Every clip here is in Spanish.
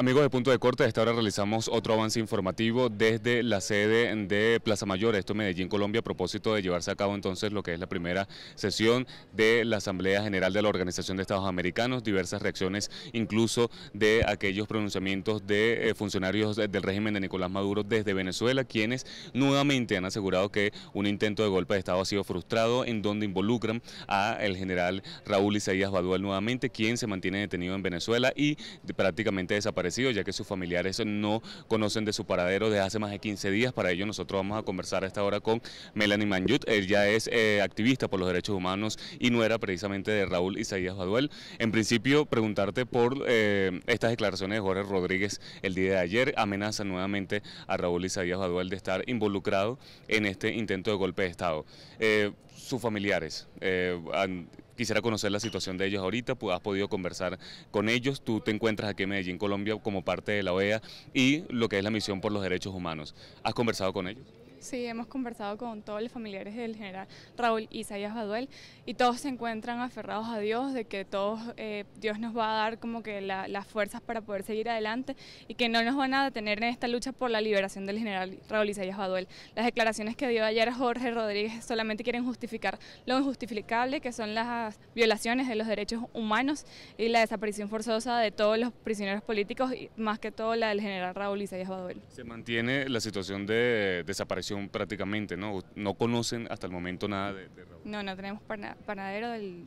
Amigos de Punto de Corte, a esta hora realizamos otro avance informativo desde la sede de Plaza Mayor, esto en Medellín, Colombia, a propósito de llevarse a cabo entonces lo que es la primera sesión de la Asamblea General de la Organización de Estados Americanos, diversas reacciones incluso de aquellos pronunciamientos de eh, funcionarios del régimen de Nicolás Maduro desde Venezuela, quienes nuevamente han asegurado que un intento de golpe de Estado ha sido frustrado, en donde involucran a el general Raúl Isaías Baduel nuevamente, quien se mantiene detenido en Venezuela y prácticamente desaparece ya que sus familiares no conocen de su paradero desde hace más de 15 días. Para ello nosotros vamos a conversar a esta hora con Melanie Manjut Ella es eh, activista por los derechos humanos y no era precisamente de Raúl Isaías Baduel. En principio, preguntarte por eh, estas declaraciones de Jorge Rodríguez el día de ayer. Amenaza nuevamente a Raúl Isaías Baduel de estar involucrado en este intento de golpe de Estado. Eh, sus familiares han Quisiera conocer la situación de ellos ahorita, has podido conversar con ellos, tú te encuentras aquí en Medellín, Colombia, como parte de la OEA y lo que es la misión por los derechos humanos. ¿Has conversado con ellos? Sí, hemos conversado con todos los familiares del general Raúl Isaías Baduel y todos se encuentran aferrados a Dios, de que todos eh, Dios nos va a dar como que las fuerzas para poder seguir adelante y que no nos van a detener en esta lucha por la liberación del general Raúl Isaías Baduel. Las declaraciones que dio ayer Jorge Rodríguez solamente quieren justificar lo injustificable que son las violaciones de los derechos humanos y la desaparición forzosa de todos los prisioneros políticos, y más que todo la del general Raúl Isaías Baduel. Se mantiene la situación de desaparición prácticamente, ¿no? No conocen hasta el momento nada de, No, no tenemos panadero del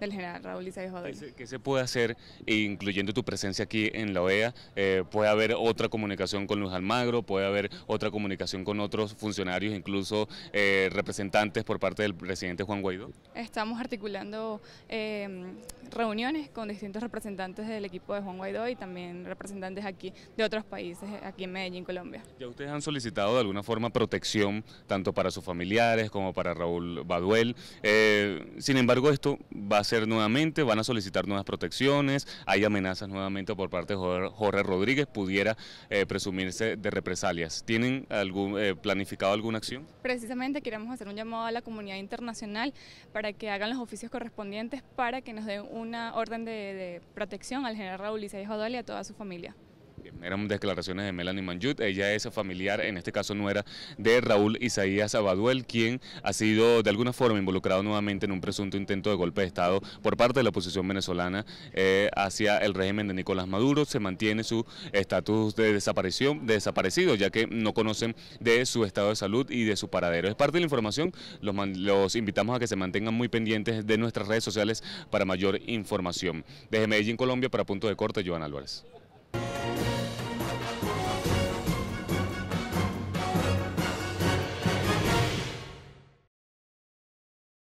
del general Raúl Isaias Baduel. ¿Qué se puede hacer, incluyendo tu presencia aquí en la OEA? Eh, ¿Puede haber otra comunicación con Luis Almagro? ¿Puede haber otra comunicación con otros funcionarios, incluso eh, representantes por parte del presidente Juan Guaidó? Estamos articulando eh, reuniones con distintos representantes del equipo de Juan Guaidó y también representantes aquí de otros países, aquí en Medellín, Colombia. ¿Ya ustedes han solicitado de alguna forma protección tanto para sus familiares como para Raúl Baduel? sin embargo, esto va a nuevamente, van a solicitar nuevas protecciones, hay amenazas nuevamente por parte de Jorge Rodríguez, pudiera eh, presumirse de represalias. ¿Tienen algún eh, planificado alguna acción? Precisamente queremos hacer un llamado a la comunidad internacional para que hagan los oficios correspondientes para que nos den una orden de, protección al general Raúl Isaías Odol y a toda su familia. Eran declaraciones de Melanie Manjut, ella es familiar, en este caso no era, de Raúl Isaías Abaduel, quien ha sido de alguna forma involucrado nuevamente en un presunto intento de golpe de Estado por parte de la oposición venezolana eh, hacia el régimen de Nicolás Maduro. Se mantiene su estatus de desaparición, desaparecido, ya que no conocen de su estado de salud y de su paradero. Es parte de la información, los, los invitamos a que se mantengan muy pendientes de nuestras redes sociales para mayor información. Desde Medellín, Colombia, para Punto de Corte, Joan Álvarez.